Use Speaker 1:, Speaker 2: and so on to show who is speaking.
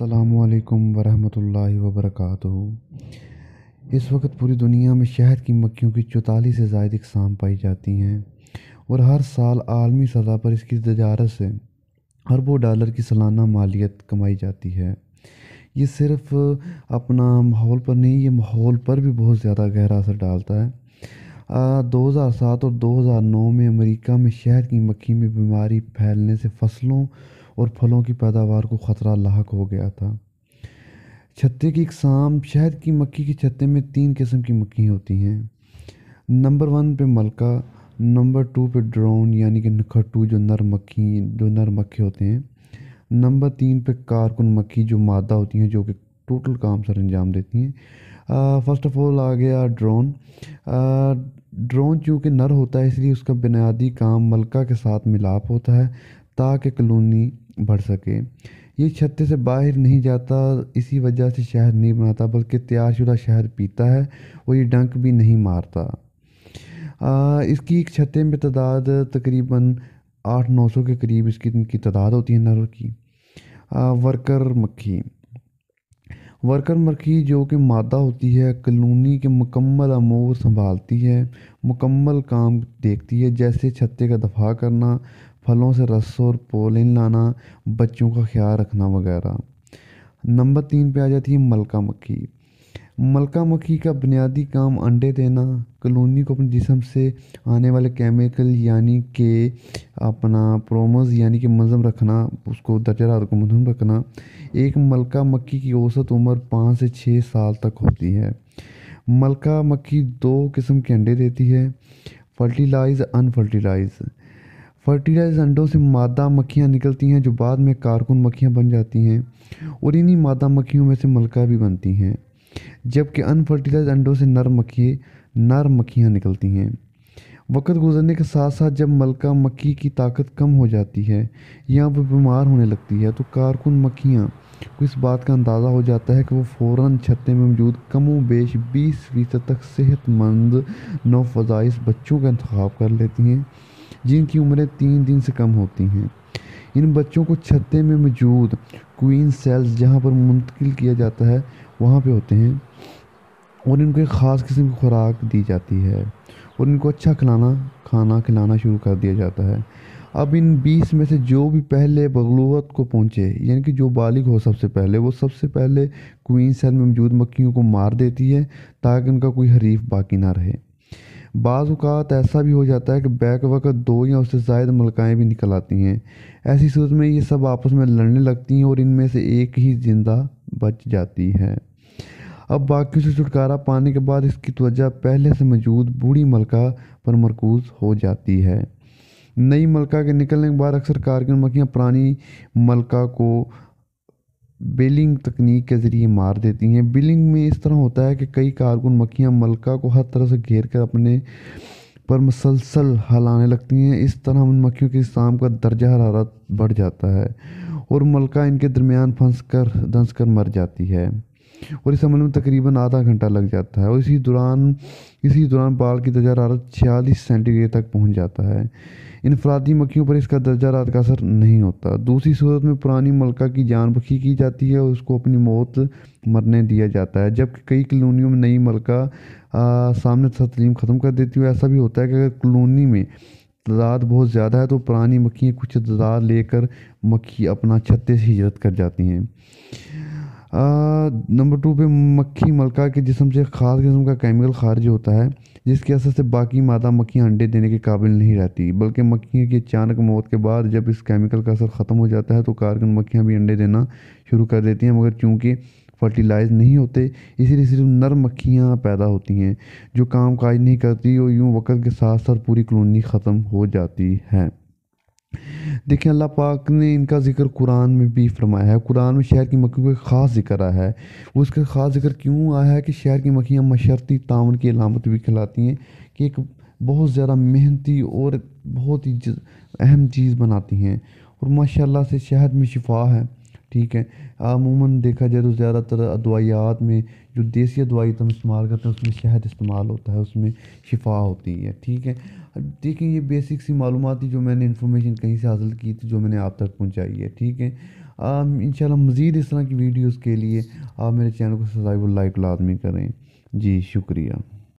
Speaker 1: अल्लाम वरहमल वबरक इस वक्त पूरी दुनिया में शहद की मक्खियों की चौतालीस से ज़ायद इकसाम पाई जाती हैं और हर साल आलमी सतह पर इसकी तजारत से अरबों डॉलर की सालाना मालियत कमाई जाती है ये सिर्फ अपना माहौल पर नहीं ये माहौल पर भी बहुत ज़्यादा गहरा असर डालता है दो हज़ार सात और दो हज़ार नौ में अमरीका में शहद की मक्खी में बीमारी फैलने से फसलों और फलों की पैदावार को ख़तरा लाक हो गया था छत्ते की इकसाम शहद की मक्खी के छत्ते में तीन किस्म की मक्खी होती हैं नंबर वन पे मलका नंबर टू पे ड्रोन यानी कि नखट्टू जो नर मक्खी जो नर मक्खी होते हैं नंबर तीन पे कारकुन मक्खी जो मादा होती हैं जो कि टोटल काम सर अंजाम देती हैं फर्स्ट ऑफ ऑल आ गया ड्रोन ड्रोन चूँकि नर होता है इसलिए उसका बुनियादी काम मलका के साथ मिलाप होता है ताकि कलोनी बढ़ सके ये छत्ते से बाहर नहीं जाता इसी वजह से शहर नहीं बनाता बल्कि तैयारशुदा शहर पीता है और ये डंक भी नहीं मारता आ, इसकी एक छत्ते में तादाद तकरीबन आठ नौ सौ के करीब इसकी इनकी तादाद होती है नर की आ, वर्कर मक्खी वर्कर मक्खी जो कि मादा होती है कलोनी के मुकम्मल अमूर संभालती है मुकम्मल काम देखती है जैसे छत्ते का दफा करना फलों से रस और पोलिन लाना बच्चों का ख्याल रखना वगैरह नंबर तीन पे आ जाती है मलका मक्खी मलका मक्खी का बुनियादी काम अंडे देना कलोनी को अपने जिसम से आने वाले केमिकल यानी के अपना प्रोमोज यानी कि मंजम रखना उसको दर्जारात को मनम रखना एक मलका मक्खी की औसत उम्र पाँच से छः साल तक होती है मलका मक्खी दो किस्म के अंडे देती है फर्टिलाइज अनफर्टिलाइज फर्टिलाइज अंडों से मादा मक्खियाँ निकलती हैं जो बाद में कारकुन मक्खियाँ बन जाती हैं और इन्हीं मादा मक्खियों में से मलका भी बनती हैं जबकि अनफर्टिलाइज अंडों से नर मक्खी नर मक्खियाँ निकलती हैं वक्त गुजरने के साथ साथ जब मलका मक्खी की ताकत कम हो जाती है या वो बीमार होने लगती है तो कारकुन मक्खियाँ को इस बात का अंदाज़ा हो जाता है कि वो फ़ौर छत्ते में मौजूद कमो बेश बीस फीसद तक सेहतमंद फ़जाइश बच्चों का इंतखब कर लेती हैं जिनकी उम्रें तीन दिन से कम होती हैं इन बच्चों को छत्ते में मौजूद क्वीन सेल्स जहाँ पर मुंतकिल किया जाता है वहाँ पे होते हैं और इनको एक ख़ास किस्म की खुराक दी जाती है और इनको अच्छा खिलाना खाना खिलाना शुरू कर दिया जाता है अब इन बीस में से जो भी पहले बगलूत को पहुँचे यानी कि जो बालिग हो सबसे पहले वो सबसे पहले क्वीन सेल में मौजूद मक्खियों को मार देती है ताकि उनका कोई हरीफ बाकी ना रहे बाज़ात ऐसा भी हो जाता है कि बैक वक्त दो या उससे ज़ायद मलकाएँ भी निकल आती हैं ऐसी सूरत में ये सब आपस में लड़ने लगती हैं और इनमें से एक ही ज़िंदा बच जाती है अब बाकी से छुटकारा पाने के बाद इसकी तवज्जा पहले से मौजूद बूढ़ी मलका पर मरकूज हो जाती है नई मलका के निकलने के बाद अक्सर कारगिल मक्खियाँ पुरानी मलका को बिलिंग तकनीक के ज़रिए मार देती हैं बिलिंग में इस तरह होता है कि कई कारकुन मक्खियाँ मलका को हर तरह से घेर कर अपने पर मसलसल हलाने लगती हैं इस तरह उन मक्खियों के शाम का दर्जा हरारत बढ़ जाता है और मलका इनके दरमियान फंस कर दंस कर मर जाती है और इस अमल में तकरीबन आधा घंटा लग जाता है और इसी दौरान इसी दौरान बाल की दर्जा हरारत छियालीस सेंटीग्रेड तक पहुंच जाता है इनफरादी मक्खियों पर इसका दर्जा रात का असर नहीं होता दूसरी सूरत में पुरानी मलका की जान बखी की जाती है और उसको अपनी मौत मरने दिया जाता है जबकि कई कलोनियों में नई मलका आ, सामने तस्लीम ख़त्म कर देती है ऐसा भी होता है कि अगर कलोनी में तादाद बहुत ज़्यादा है तो पुरानी मक्खियाँ कुछ तादाद लेकर मक्खी अपना छत्ते से हिजरत कर जाती हैं नंबर टू पे मक्खी मलका के जिसम से ख़ास किस्म का केमिकल खारिज होता है जिसके असर से बाकी मादा मक्खियाँ अंडे देने के काबिल नहीं रहती बल्कि मक्खियों की अचानक मौत के बाद जब इस केमिकल का असर ख़त्म हो जाता है तो कारगन मक्खियाँ भी अंडे देना शुरू कर देती हैं मगर चूँकि फर्टिलाइज नहीं होते इसीलिए सिर्फ नर मक्खियाँ पैदा होती हैं जो काम काज नहीं करती और यूँ वक्त के साथ साथ पूरी कॉलोनी ख़त्म हो जाती है देखिए अल्लाह पाक ने इनका जिक्र कुरान में भी फरमाया है कुरान में शहर की मक्खियों का ख़ास जिक्र आया है उसका ख़ास जिक्र क्यों आया है कि शहर की मक्खियाँ मशरती तावन की अलामत भी खिलाती हैं कि एक बहुत ज़्यादा मेहनती और बहुत ही अहम चीज़ बनाती हैं और माशाल्लाह से शहद में शिफा है ठीक है अमूमन देखा जाए तो ज़्यादातर अदवायात में जो देसी दवाई हम इस्तेमाल करते हैं उसमें शहद इस्तेमाल होता है उसमें शिफा होती है ठीक है देखें ये बेसिक सी मालूम थी जो मैंने इन्फॉर्मेशन कहीं से हासिल की थी जो मैंने आप तक पहुँचाई है ठीक है इन मज़ीद इस तरह की वीडियोज़ के लिए आप मेरे चैनल को सब्सक्राइब और लाइक लाजमी करें जी शुक्रिया